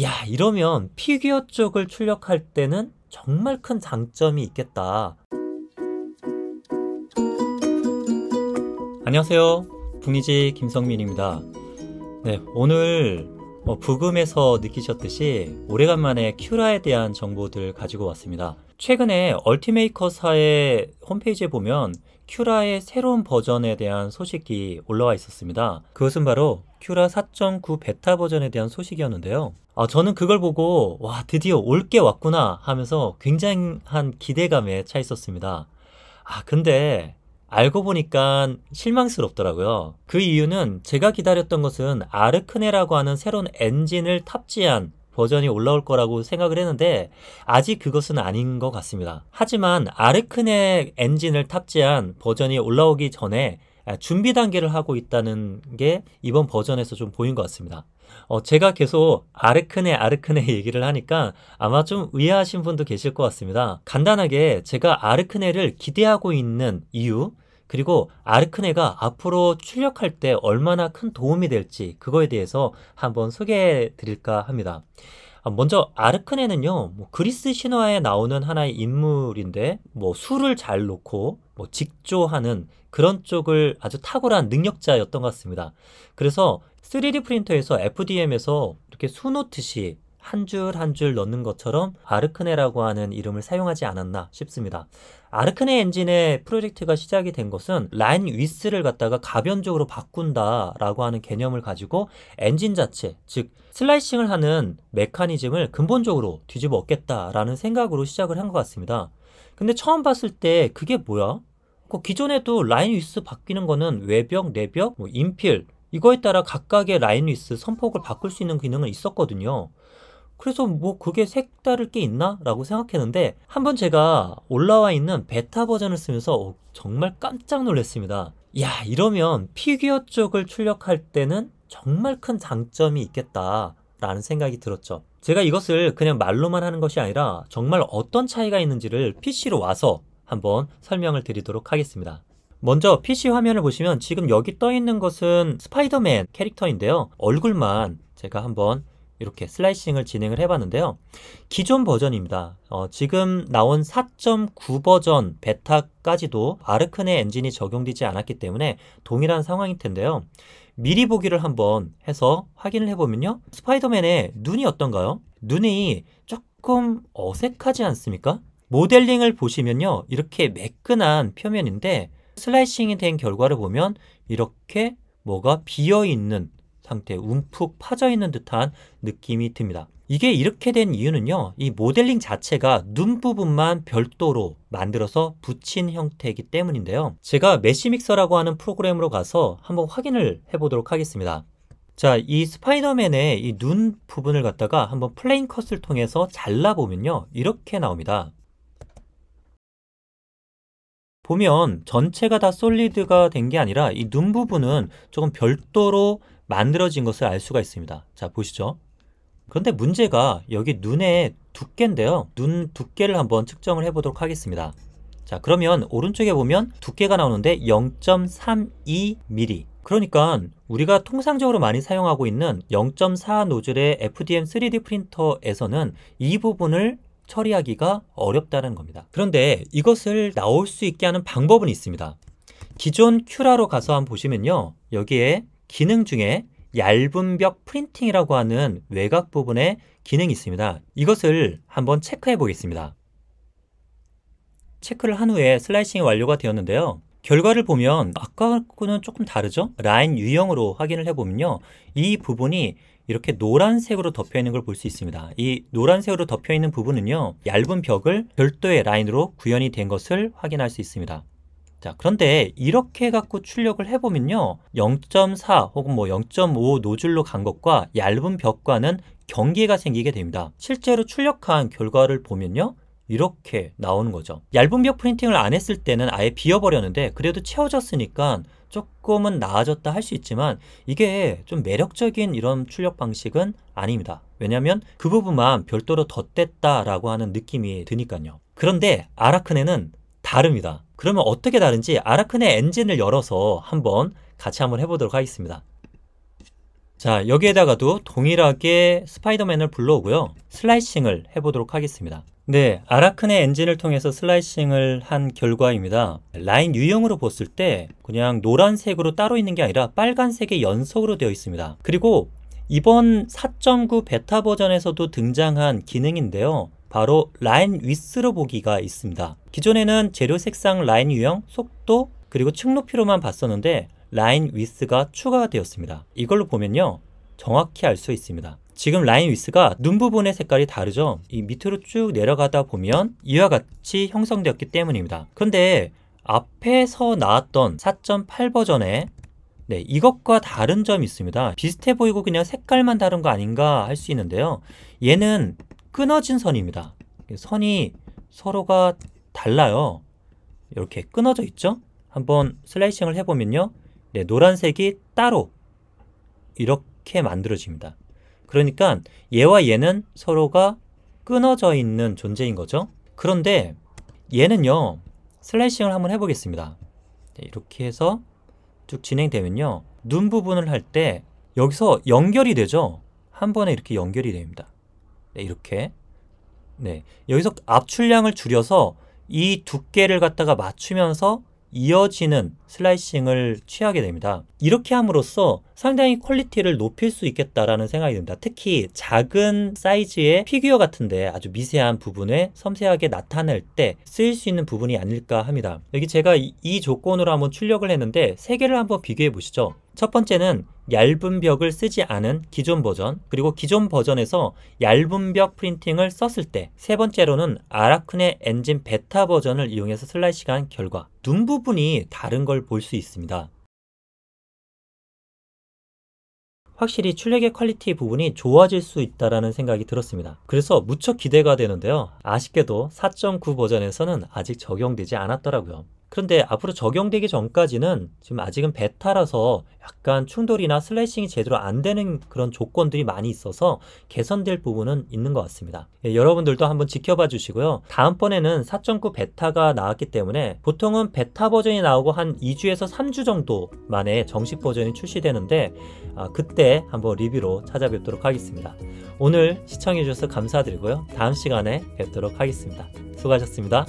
야, 이러면 피규어 쪽을 출력할 때는 정말 큰 장점이 있겠다. 안녕하세요. 북이지 김성민입니다. 네, 오늘 어, 부금에서 느끼셨듯이 오래간만에 큐라에 대한 정보들 가지고 왔습니다. 최근에 얼티메이커사의 홈페이지에 보면 큐라의 새로운 버전에 대한 소식이 올라와 있었습니다. 그것은 바로 큐라4.9 베타 버전에 대한 소식이었는데요. 아, 저는 그걸 보고 와 드디어 올 게 왔구나 하면서 굉장한 기대감에 차 있었습니다. 아 근데 알고 보니까 실망스럽더라고요. 그 이유는 제가 기다렸던 것은 아르크네라고 하는 새로운 엔진을 탑재한 버전이 올라올 거라고 생각을 했는데 아직 그것은 아닌 것 같습니다. 하지만 아르크네 엔진을 탑재한 버전이 올라오기 전에 아, 준비 단계를 하고 있다는 게 이번 버전에서 좀 보인 것 같습니다. 어, 제가 계속 아르크네 아르크네 얘기를 하니까 아마 좀 의아하신 분도 계실 것 같습니다. 간단하게 제가 아르크네를 기대하고 있는 이유 그리고 아르크네가 앞으로 출력할 때 얼마나 큰 도움이 될지 그거에 대해서 한번 소개해 드릴까 합니다. 아, 먼저 아르크네는요, 뭐 그리스 신화에 나오는 하나의 인물인데, 뭐 술을 잘 놓고, 뭐 직조하는 그런 쪽을 아주 탁월한 능력자였던 것 같습니다. 그래서 3D 프린터에서 FDM에서 이렇게 수노트시 한줄한줄 넣는 것처럼 아르크네라고 하는 이름을 사용하지 않았나 싶습니다. 아르크네 엔진의 프로젝트가 시작이 된 것은 라인 위스를 갖다가 가변적으로 바꾼다라고 하는 개념을 가지고 엔진 자체, 즉 슬라이싱을 하는 메커니즘을 근본적으로 뒤집어 엎겠다라는 생각으로 시작을 한 것 같습니다. 근데 처음 봤을 때 그게 뭐야? 그 기존에도 라인 위스 바뀌는 거는 외벽, 내벽, 뭐 인필 이거에 따라 각각의 라인 위스, 선폭을 바꿀 수 있는 기능은 있었거든요. 그래서 뭐 그게 색다를 게 있나? 라고 생각했는데 한번 제가 올라와 있는 베타 버전을 쓰면서 어, 정말 깜짝 놀랐습니다. 야 이러면 피규어 쪽을 출력할 때는 정말 큰 장점이 있겠다 라는 생각이 들었죠. 제가 이것을 그냥 말로만 하는 것이 아니라 정말 어떤 차이가 있는지를 PC로 와서 한번 설명을 드리도록 하겠습니다. 먼저 PC 화면을 보시면 지금 여기 떠 있는 것은 스파이더맨 캐릭터인데요. 얼굴만 제가 한번 이렇게 슬라이싱을 진행을 해봤는데요. 기존 버전입니다. 어, 지금 나온 4.9 버전 베타까지도 아르크네 엔진이 적용되지 않았기 때문에 동일한 상황일 텐데요. 미리 보기를 한번 해서 확인을 해보면요. 스파이더맨의 눈이 어떤가요? 눈이 조금 어색하지 않습니까? 모델링을 보시면요. 이렇게 매끈한 표면인데 슬라이싱이 된 결과를 보면 이렇게 뭐가 비어있는 상태, 에 움푹 퍼져 있는 듯한 느낌이 듭니다. 이게 이렇게 된 이유는요, 이 모델링 자체가 눈 부분만 별도로 만들어서 붙인 형태이기 때문인데요. 제가 메시믹서라고 하는 프로그램으로 가서 한번 확인을 해보도록 하겠습니다. 자, 이 스파이더맨의 이 눈 부분을 갖다가 한번 플레인 컷을 통해서 잘라보면요. 이렇게 나옵니다. 보면 전체가 다 솔리드가 된 게 아니라 이 눈 부분은 조금 별도로 만들어진 것을 알 수가 있습니다. 자, 보시죠. 그런데 문제가 여기 눈의 두께인데요. 눈 두께를 한번 측정을 해보도록 하겠습니다. 자, 그러면 오른쪽에 보면 두께가 나오는데 0.32mm. 그러니까 우리가 통상적으로 많이 사용하고 있는 0.4 노즐의 FDM 3D 프린터에서는 이 부분을 처리하기가 어렵다는 겁니다. 그런데 이것을 나올 수 있게 하는 방법은 있습니다. 기존 큐라로 가서 한번 보시면요. 여기에 기능 중에 얇은 벽 프린팅이라고 하는 외곽 부분에 기능이 있습니다. 이것을 한번 체크해 보겠습니다. 체크를 한 후에 슬라이싱이 완료가 되었는데요. 결과를 보면 아까하고는 조금 다르죠? 라인 유형으로 확인을 해보면요. 이 부분이 이렇게 노란색으로 덮여있는 걸 볼 수 있습니다. 이 노란색으로 덮여있는 부분은요. 얇은 벽을 별도의 라인으로 구현이 된 것을 확인할 수 있습니다. 자, 그런데 이렇게 갖고 출력을 해보면요. 0.4 혹은 뭐 0.5 노즐로 간 것과 얇은 벽과는 경계가 생기게 됩니다. 실제로 출력한 결과를 보면요. 이렇게 나오는 거죠. 얇은 벽 프린팅을 안 했을 때는 아예 비어버렸는데 그래도 채워졌으니까 조금은 나아졌다 할 수 있지만 이게 좀 매력적인 이런 출력 방식은 아닙니다. 왜냐하면 그 부분만 별도로 덧댔다라고 하는 느낌이 드니까요. 그런데 아라크네는 다릅니다. 그러면 어떻게 다른지 아라크네 엔진을 열어서 한번 같이 한번 해보도록 하겠습니다. 자 여기에다가도 동일하게 스파이더맨을 불러오고요. 슬라이싱을 해보도록 하겠습니다. 네, 아라크네 엔진을 통해서 슬라이싱을 한 결과입니다. 라인 유형으로 봤을 때 그냥 노란색으로 따로 있는 게 아니라 빨간색의 연속으로 되어 있습니다. 그리고 이번 4.9 베타 버전에서도 등장한 기능인데요. 바로 라인 위스로 보기가 있습니다. 기존에는 재료 색상 라인 유형, 속도, 그리고 측 높이로만 봤었는데 라인 위스가 추가되었습니다. 이걸로 보면요. 정확히 알 수 있습니다. 지금 라인 위스가 눈 부분의 색깔이 다르죠? 이 밑으로 쭉 내려가다 보면 이와 같이 형성되었기 때문입니다. 근데 앞에서 나왔던 4.8 버전의 네, 이것과 다른 점이 있습니다. 비슷해 보이고 그냥 색깔만 다른 거 아닌가 할 수 있는데요. 얘는 끊어진 선입니다. 선이 서로가 달라요. 이렇게 끊어져 있죠? 한번 슬라이싱을 해보면요. 네, 노란색이 따로 이렇게 만들어집니다. 그러니까 얘와 얘는 서로가 끊어져 있는 존재인 거죠. 그런데 얘는요. 슬라이싱을 한번 해보겠습니다. 네, 이렇게 해서 쭉 진행되면요. 눈 부분을 할 때 여기서 연결이 되죠. 한 번에 이렇게 연결이 됩니다. 네, 이렇게. 네. 여기서 압출량을 줄여서 이 두께를 갖다가 맞추면서 이어지는 슬라이싱을 취하게 됩니다. 이렇게 함으로써 상당히 퀄리티를 높일 수 있겠다라는 생각이 듭니다. 특히 작은 사이즈의 피규어 같은데 아주 미세한 부분에 섬세하게 나타낼 때 쓰일 수 있는 부분이 아닐까 합니다. 여기 제가 이, 이 조건으로 한번 출력을 했는데 세 개를 한번 비교해 보시죠. 첫 번째는 얇은 벽을 쓰지 않은 기존 버전, 그리고 기존 버전에서 얇은 벽 프린팅을 썼을 때, 세 번째로는 아라크네 엔진 베타 버전을 이용해서 슬라이싱 한 결과, 눈 부분이 다른 걸 볼 수 있습니다. 확실히 출력의 퀄리티 부분이 좋아질 수 있다라는 생각이 들었습니다. 그래서 무척 기대가 되는데요. 아쉽게도 4.9 버전에서는 아직 적용되지 않았더라고요. 그런데 앞으로 적용되기 전까지는 지금 아직은 베타라서 약간 충돌이나 슬래싱이 제대로 안 되는 그런 조건들이 많이 있어서 개선될 부분은 있는 것 같습니다. 예, 여러분들도 한번 지켜봐 주시고요. 다음번에는 4.9 베타가 나왔기 때문에 보통은 베타 버전이 나오고 한 2주에서 3주 정도 만에 정식 버전이 출시되는데 아, 그때 한번 리뷰로 찾아뵙도록 하겠습니다. 오늘 시청해주셔서 감사드리고요. 다음 시간에 뵙도록 하겠습니다. 수고하셨습니다.